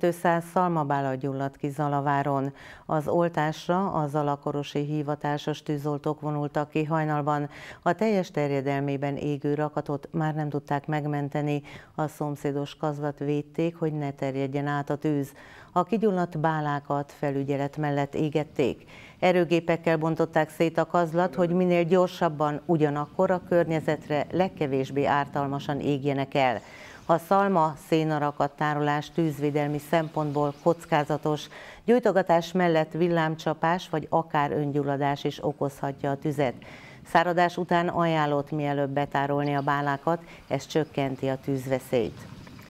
200 szalmabála gyulladt ki Zalaváron. Az oltásra a Zalakorosi hívatásos tűzoltók vonultak ki hajnalban. A teljes terjedelmében égő rakatot már nem tudták megmenteni. A szomszédos kazdat védték, hogy ne terjedjen át a tűz. A kigyulladt bálákat felügyelet mellett égették. Erőgépekkel bontották szét a kazlat, hogy minél gyorsabban, ugyanakkor a környezetre legkevésbé ártalmasan égjenek el. A szalma szénarakat tárolás tűzvédelmi szempontból kockázatos. Gyújtogatás mellett villámcsapás vagy akár öngyulladás is okozhatja a tüzet. Száradás után ajánlott mielőbb betárolni a bálákat, ez csökkenti a tűzveszélyt.